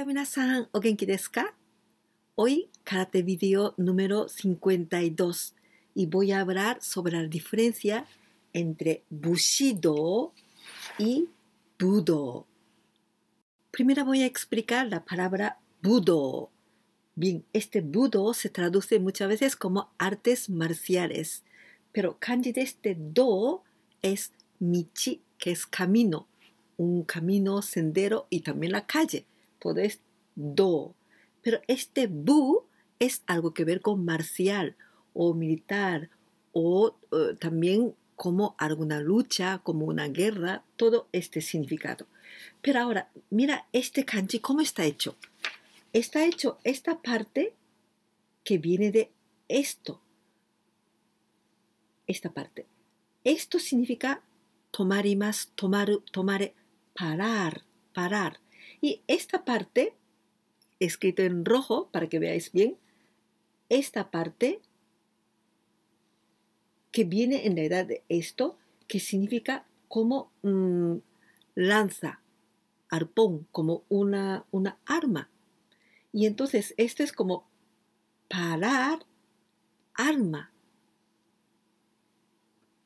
は皆さん、お元気ですか Hoy, karate video número 52 y voy a hablar sobre la diferencia entre Bushido y Budo. Primero voy a explicar la palabra Budo. Bien, este Budo se traduce muchas veces como artes marciales, pero kanji de este Do es Michi, que es camino, un camino, sendero y también la calle todo do. Pero este bu es algo que ver con marcial o militar o eh, también como alguna lucha, como una guerra, todo este significado. Pero ahora, mira este kanji, ¿cómo está hecho? Está hecho esta parte que viene de esto. Esta parte. Esto significa más, tomar, tomar, parar, parar. Y esta parte, escrito en rojo para que veáis bien, esta parte que viene en la edad de esto, que significa como mm, lanza, arpón, como una, una arma. Y entonces esto es como parar arma.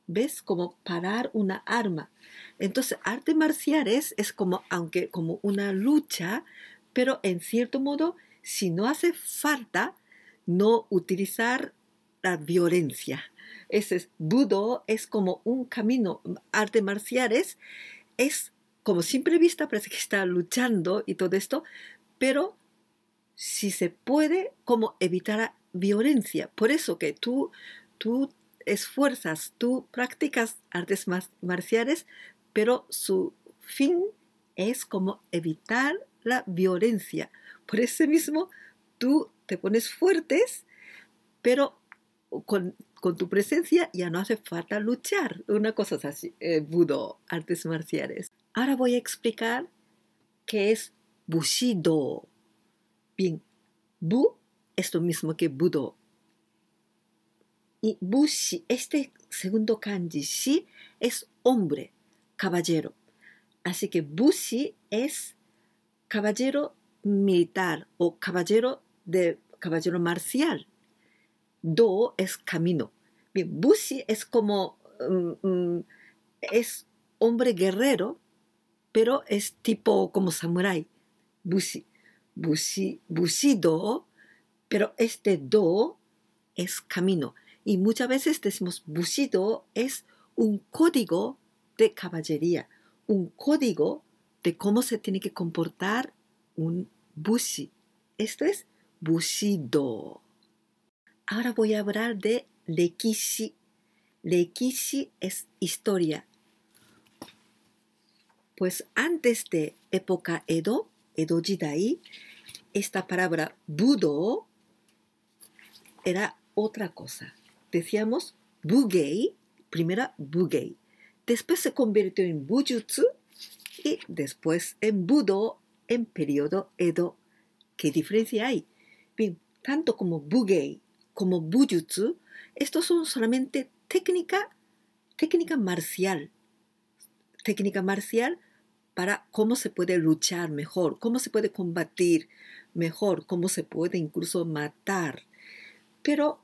¿Ves? Como parar una arma. Entonces, arte marciales es como, aunque como una lucha, pero en cierto modo, si no hace falta, no utilizar la violencia. Ese es, budo es como un camino, arte marciales es como siempre vista, parece que está luchando y todo esto, pero si se puede, como evitar la violencia. Por eso que tú, tú esfuerzas, tú practicas artes marciales, pero su fin es como evitar la violencia. Por ese mismo, tú te pones fuertes, pero con, tu presencia ya no hace falta luchar. Una cosa es así, eh, budo, artes marciales. Ahora voy a explicar qué es bushido. Bien, bu es lo mismo que budo. Y bushi, este segundo kanji, shi, es hombre caballero. Así que Bushi es caballero militar o caballero de caballero marcial. Do es camino. Bien, Bushi es como mm, mm, es hombre guerrero, pero es tipo como samurái. Bushi. Bushi, Bushido, pero este do es camino. Y muchas veces decimos Bushido es un código de caballería, un código de cómo se tiene que comportar un bushi. Esto es bushido. Ahora voy a hablar de lekishi. Lekishi es historia. Pues antes de época Edo, Edo Jidai, esta palabra budo era otra cosa. Decíamos bugei, Primera bugei, después se convirtió en Bujutsu y después en Budo en periodo Edo. ¿Qué diferencia hay? tanto como Bugei como Bujutsu, estos son solamente técnica, técnica marcial. Técnica marcial para cómo se puede luchar mejor, cómo se puede combatir mejor, cómo se puede incluso matar. Pero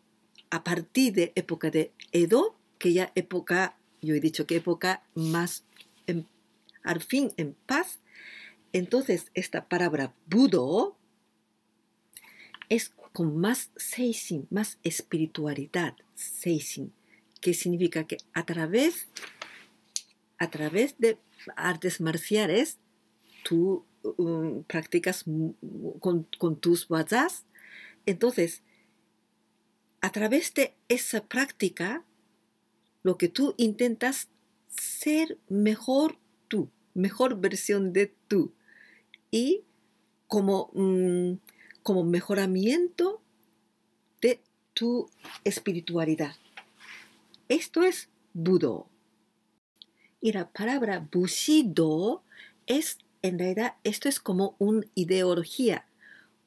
a partir de época de Edo, que ya época yo he dicho que época más al fin en paz. Entonces, esta palabra Budo es con más seising más espiritualidad, seising que significa que a través, a través de artes marciales, tú uh, um, practicas con, tus wazas. Entonces, a través de esa práctica, lo que tú intentas ser mejor tú, mejor versión de tú. Y mm, como, mejoramiento de tu espiritualidad. Esto es Budo. Y la palabra Bushido es, en realidad, esto es como una ideología,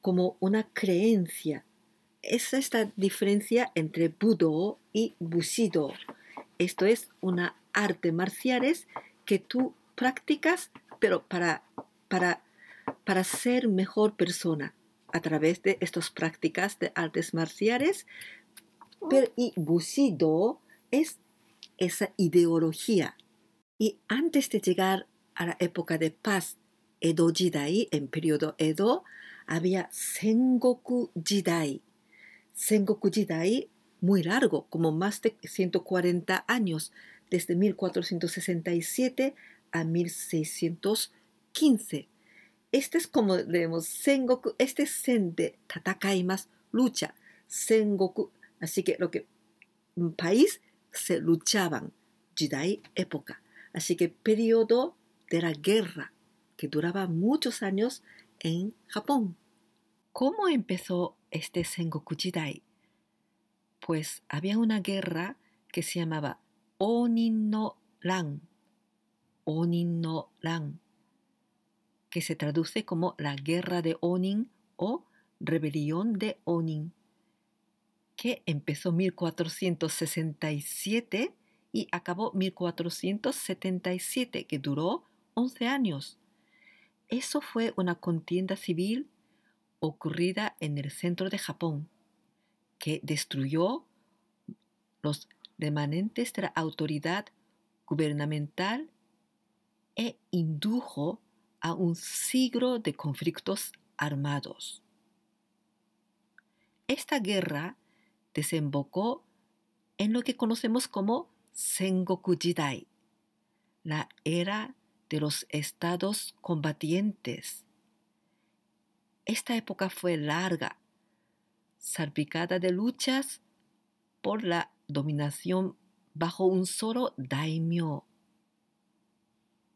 como una creencia. Es esta diferencia entre Budo y Bushido. Esto es una arte marciales que tú practicas, pero para, para, para ser mejor persona a través de estas prácticas de artes marciales. Pero, y Bushido es esa ideología. Y antes de llegar a la época de paz, Edo Jidai, en periodo Edo, había Sengoku Jidai. Sengoku Jidai muy largo, como más de 140 años, desde 1467 a 1615. Este es como leemos Sengoku, este es Sen de lucha, Sengoku, así que lo que un país se luchaban, Jidai, época. Así que periodo de la guerra, que duraba muchos años en Japón. ¿Cómo empezó este Sengoku Jidai? pues había una guerra que se llamaba Onin no Ran, Onin no Ran, que se traduce como la guerra de Onin o rebelión de Onin, que empezó en 1467 y acabó 1477, que duró 11 años. Eso fue una contienda civil ocurrida en el centro de Japón que destruyó los remanentes de la autoridad gubernamental e indujo a un siglo de conflictos armados. Esta guerra desembocó en lo que conocemos como Sengoku Jidai, la era de los estados combatientes. Esta época fue larga, salpicada de luchas por la dominación bajo un solo daimyo,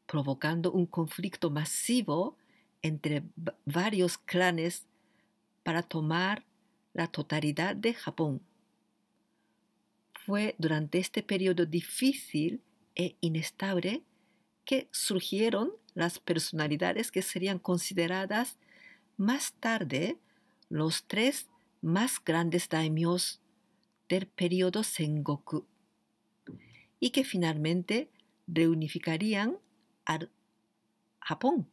provocando un conflicto masivo entre varios clanes para tomar la totalidad de Japón. Fue durante este periodo difícil e inestable que surgieron las personalidades que serían consideradas más tarde los tres más grandes daimios del periodo Sengoku y que finalmente reunificarían al Japón.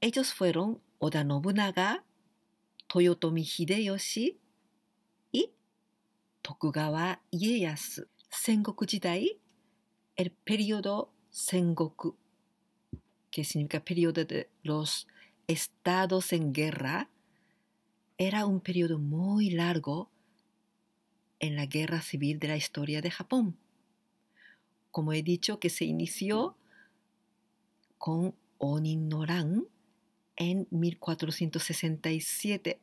Ellos fueron Oda Nobunaga, Toyotomi Hideyoshi y Tokugawa Ieyasu. Sengoku Jidai, el periodo Sengoku, que significa periodo de los estados en guerra, era un periodo muy largo en la guerra civil de la historia de Japón. Como he dicho, que se inició con Onin Ran en 1467,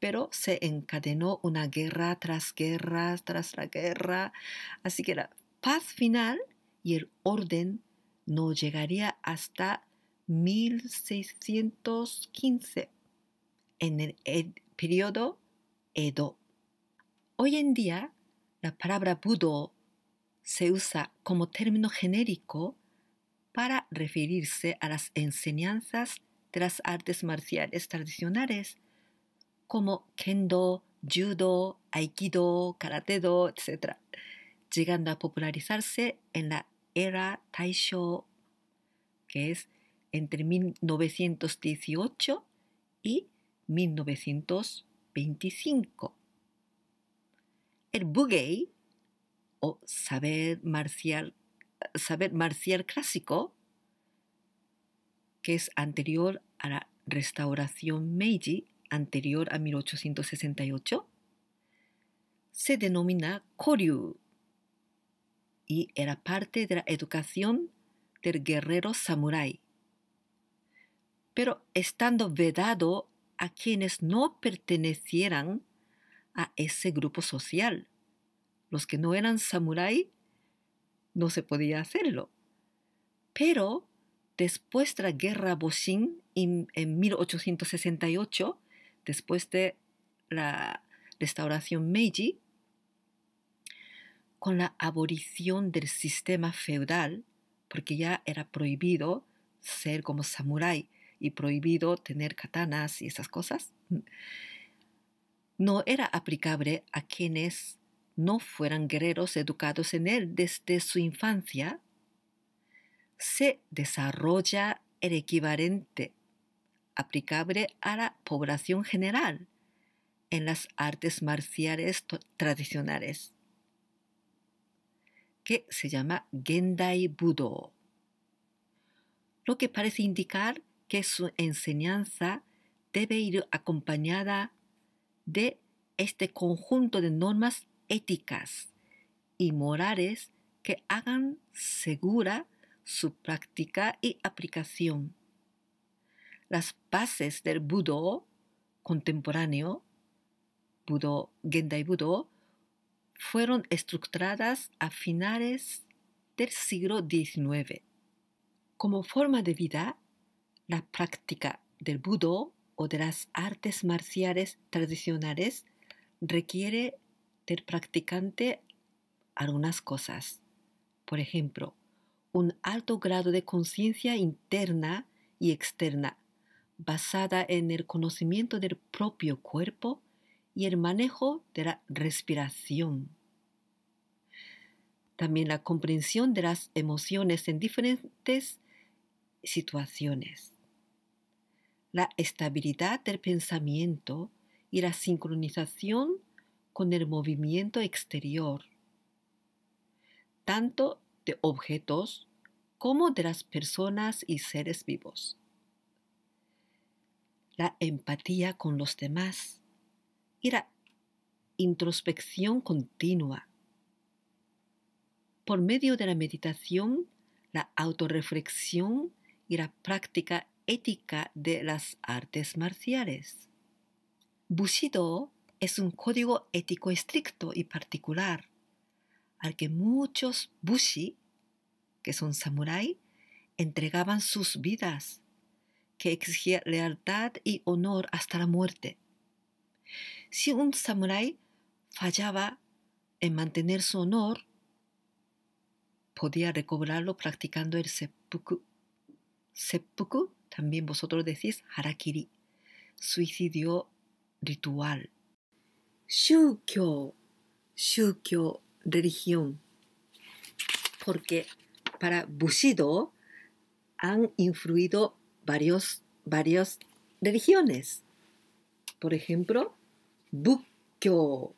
pero se encadenó una guerra tras guerra tras la guerra, así que la paz final y el orden no llegaría hasta 1615 en el, periodo Edo. Hoy en día, la palabra Budo se usa como término genérico para referirse a las enseñanzas de las artes marciales tradicionales como kendo, judo, aikido, karate-do, etc., llegando a popularizarse en la era Taisho, que es entre 1918 y 1925. El Bugei... o saber marcial, saber marcial clásico, que es anterior a la restauración Meiji, anterior a 1868, se denomina Koryu y era parte de la educación del guerrero samurái. Pero estando vedado a quienes no pertenecieran a ese grupo social. Los que no eran samurái no se podía hacerlo. Pero después de la guerra Boshin en 1868, después de la restauración Meiji, con la abolición del sistema feudal, porque ya era prohibido ser como samurái, y prohibido tener katanas y esas cosas, no era aplicable a quienes no fueran guerreros educados en él desde su infancia, se desarrolla el equivalente aplicable a la población general en las artes marciales tradicionales, que se llama Gendai Budo, lo que parece indicar que su enseñanza debe ir acompañada de este conjunto de normas éticas y morales que hagan segura su práctica y aplicación. Las bases del Budo contemporáneo, Budo, Gendai Budo, fueron estructuradas a finales del siglo XIX. Como forma de vida, la práctica del budo o de las artes marciales tradicionales requiere del practicante algunas cosas. Por ejemplo, un alto grado de conciencia interna y externa, basada en el conocimiento del propio cuerpo y el manejo de la respiración. También la comprensión de las emociones en diferentes situaciones la estabilidad del pensamiento y la sincronización con el movimiento exterior, tanto de objetos como de las personas y seres vivos. La empatía con los demás y la introspección continua. Por medio de la meditación, la autorreflexión y la práctica ética de las artes marciales. Bushido es un código ético estricto y particular, al que muchos bushi, que son samuráis, entregaban sus vidas, que exigía lealtad y honor hasta la muerte. Si un samurái fallaba en mantener su honor, podía recobrarlo practicando el seppuku. Seppuku también vosotros decís harakiri, suicidio ritual. Shukyo, religión. Porque para Bushido han influido varios, varias religiones. Por ejemplo, Bukkyo,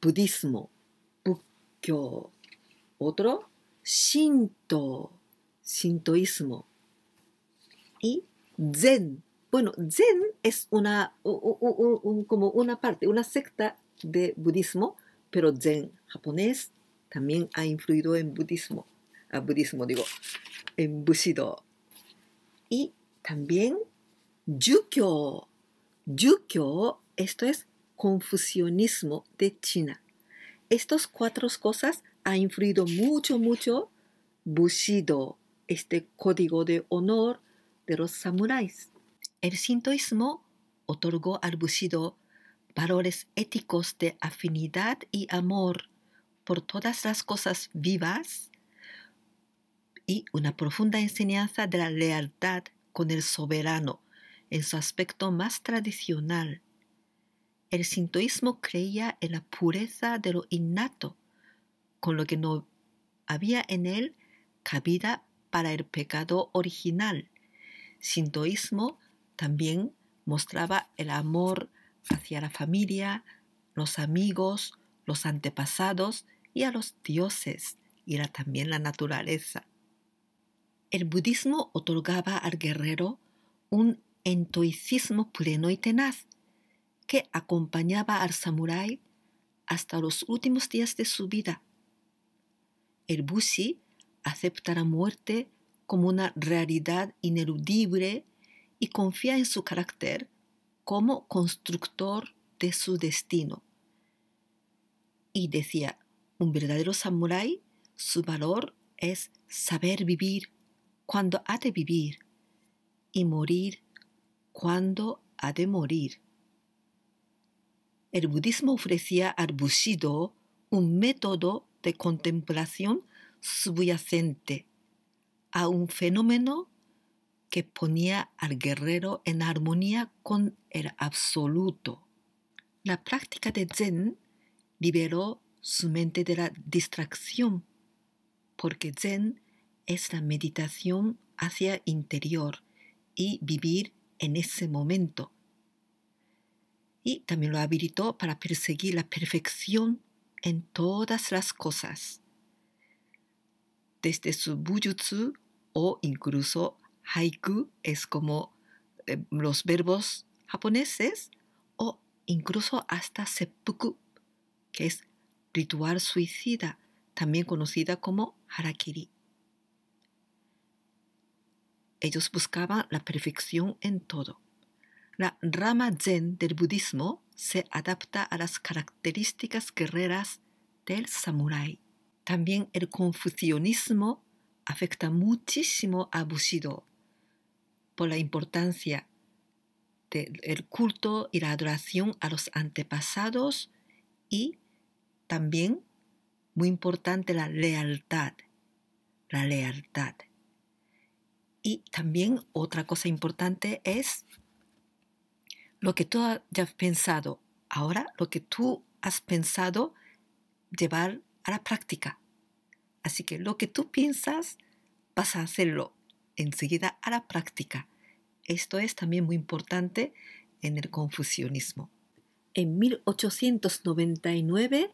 budismo, Otro, Shinto, Shintoísmo y Zen. Bueno, Zen es una, como una parte, una secta de budismo, pero Zen japonés también ha influido en budismo, a budismo digo, en Bushido. Y también Yukyo. Yukyo, esto es confucianismo de China. Estas cuatro cosas han influido mucho, mucho Bushido, este código de honor de los samuráis. El sintoísmo otorgó al Bushido valores éticos de afinidad y amor por todas las cosas vivas y una profunda enseñanza de la lealtad con el soberano en su aspecto más tradicional. El sintoísmo creía en la pureza de lo innato, con lo que no había en él cabida para el pecado original sintoísmo también mostraba el amor hacia la familia, los amigos, los antepasados y a los dioses y era también la naturaleza. El budismo otorgaba al guerrero un entoicismo pleno y tenaz que acompañaba al samurái hasta los últimos días de su vida. El bushi acepta la muerte como una realidad ineludible y confía en su carácter como constructor de su destino. Y decía, un verdadero samurái, su valor es saber vivir cuando ha de vivir y morir cuando ha de morir. El budismo ofrecía al Bushido un método de contemplación subyacente a un fenómeno que ponía al guerrero en armonía con el absoluto. La práctica de Zen liberó su mente de la distracción, porque Zen es la meditación hacia interior y vivir en ese momento. Y también lo habilitó para perseguir la perfección en todas las cosas. Desde su bujutsu o incluso haiku es como eh, los verbos japoneses o incluso hasta seppuku, que es ritual suicida, también conocida como harakiri. Ellos buscaban la perfección en todo. La rama zen del budismo se adapta a las características guerreras del samurái. También el confucianismo afecta muchísimo a Busido por la importancia del culto y la adoración a los antepasados y también, muy importante, la lealtad. La lealtad. Y también otra cosa importante es lo que tú has pensado. Ahora, lo que tú has pensado, llevar a la práctica. Así que lo que tú piensas, vas a hacerlo enseguida a la práctica. Esto es también muy importante en el confucianismo. En 1899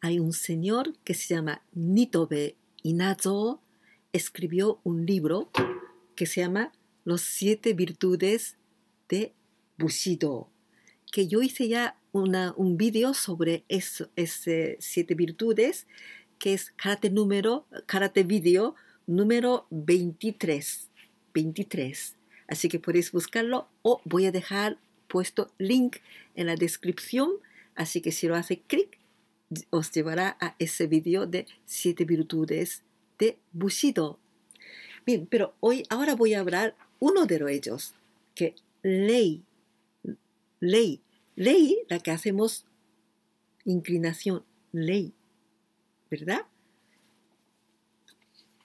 hay un señor que se llama Nitobe Inazo, escribió un libro que se llama Los siete virtudes de Bushido, que yo hice ya un vídeo sobre esas siete virtudes que es karate número, karate video número 23. 23. Así que podéis buscarlo o voy a dejar puesto link en la descripción. Así que si lo hace clic, os llevará a ese vídeo de siete virtudes de Bushido. Bien, pero hoy, ahora voy a hablar uno de ellos, que ley, ley, ley, la que hacemos inclinación, ley, ¿verdad?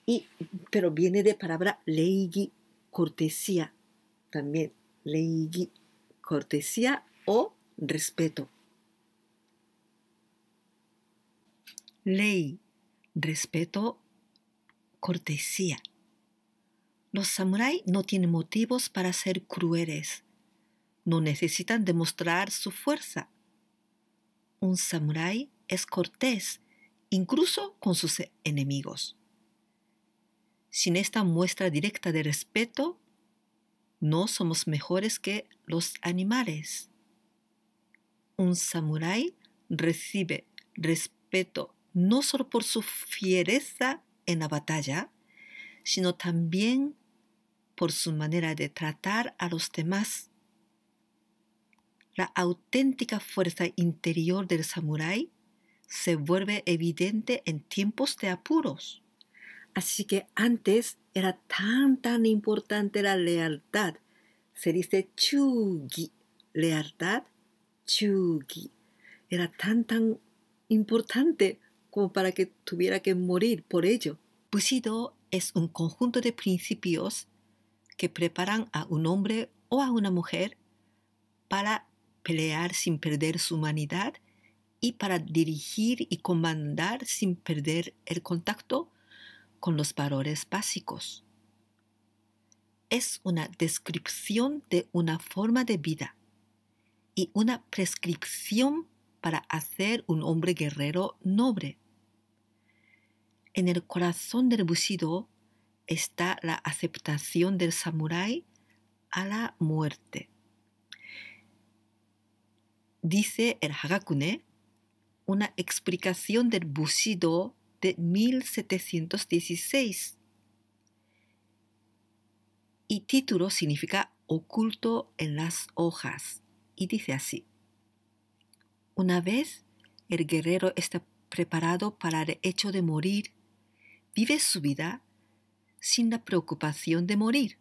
Y, pero viene de palabra leigi, cortesía también. Leigi, cortesía o respeto. Ley, respeto, cortesía. Los samuráis no tienen motivos para ser crueles. No necesitan demostrar su fuerza. Un samurái es cortés incluso con sus enemigos. Sin esta muestra directa de respeto, no somos mejores que los animales. Un samurái recibe respeto no solo por su fiereza en la batalla, sino también por su manera de tratar a los demás. La auténtica fuerza interior del samurái se vuelve evidente en tiempos de apuros. Así que antes era tan tan importante la lealtad. Se dice chugi, lealtad chugi. Era tan tan importante como para que tuviera que morir por ello. Bushido es un conjunto de principios que preparan a un hombre o a una mujer para pelear sin perder su humanidad y para dirigir y comandar sin perder el contacto con los valores básicos. Es una descripción de una forma de vida y una prescripción para hacer un hombre guerrero noble. En el corazón del Bushido está la aceptación del samurái a la muerte. Dice el Hagakune una explicación del Bushido de 1716. Y título significa oculto en las hojas. Y dice así. Una vez el guerrero está preparado para el hecho de morir, vive su vida sin la preocupación de morir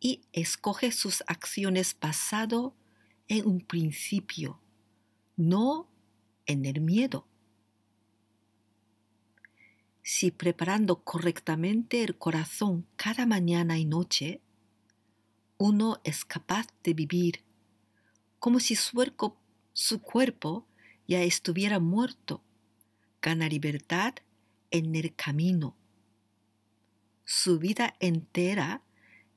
y escoge sus acciones basado en un principio, no en el miedo. Si preparando correctamente el corazón cada mañana y noche, uno es capaz de vivir como si su cuerpo, ya estuviera muerto, gana libertad en el camino. Su vida entera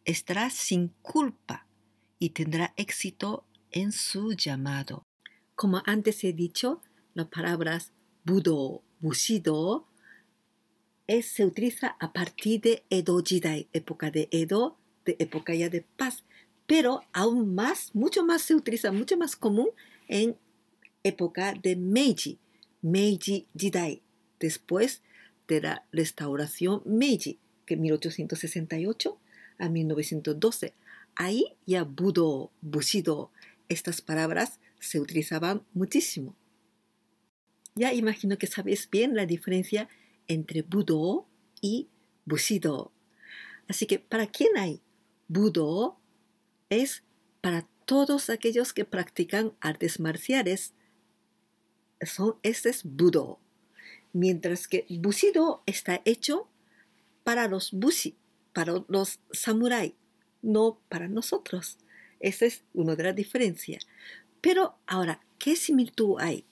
estará sin culpa y tendrá éxito en su llamado. Como antes he dicho, las palabras budo, bushido, se utiliza a partir de Edo Jidai, época de Edo, de época ya de paz, pero aún más, mucho más se utiliza, mucho más común en época de Meiji, Meiji Jidai, después de la restauración Meiji, que 1868 a 1912. Ahí ya Budo, Bushido, estas palabras se utilizaban muchísimo. Ya imagino que sabes bien la diferencia entre Budo y Bushido. Así que, ¿para quién hay? Budo es para todos aquellos que practican artes marciales. Son, este es Budo. Mientras que Bushido está hecho para los Bushi, para los samuráis, no para nosotros. Esa es una de las diferencias. Pero ahora, ¿qué similitud hay?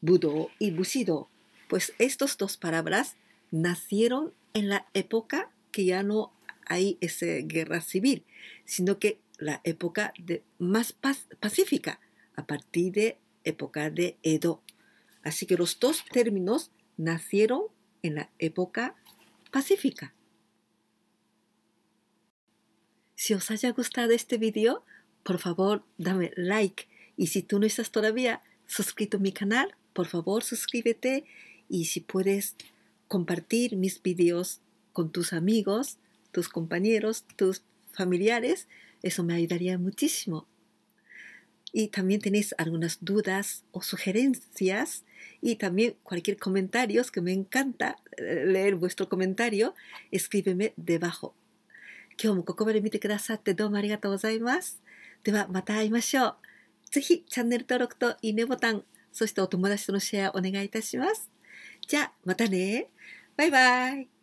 Budo y Bushido, pues estas dos palabras nacieron en la época que ya no hay esa guerra civil, sino que la época de, más pacífica, a partir de época de Edo. Así que los dos términos nacieron en la época pacífica. Si os haya gustado este vídeo, por favor dame like y si tú no estás todavía suscrito a mi canal, por favor suscríbete y si puedes compartir mis videos con tus amigos, tus compañeros, tus familiares, eso me ayudaría muchísimo. Y también tenéis algunas dudas o sugerencias y también cualquier comentario, que me encanta eh, leer vuestro comentario, escríbeme debajo. botan そしてお友達とのシェアお願いいたします。じゃあ、またね。バイバイ。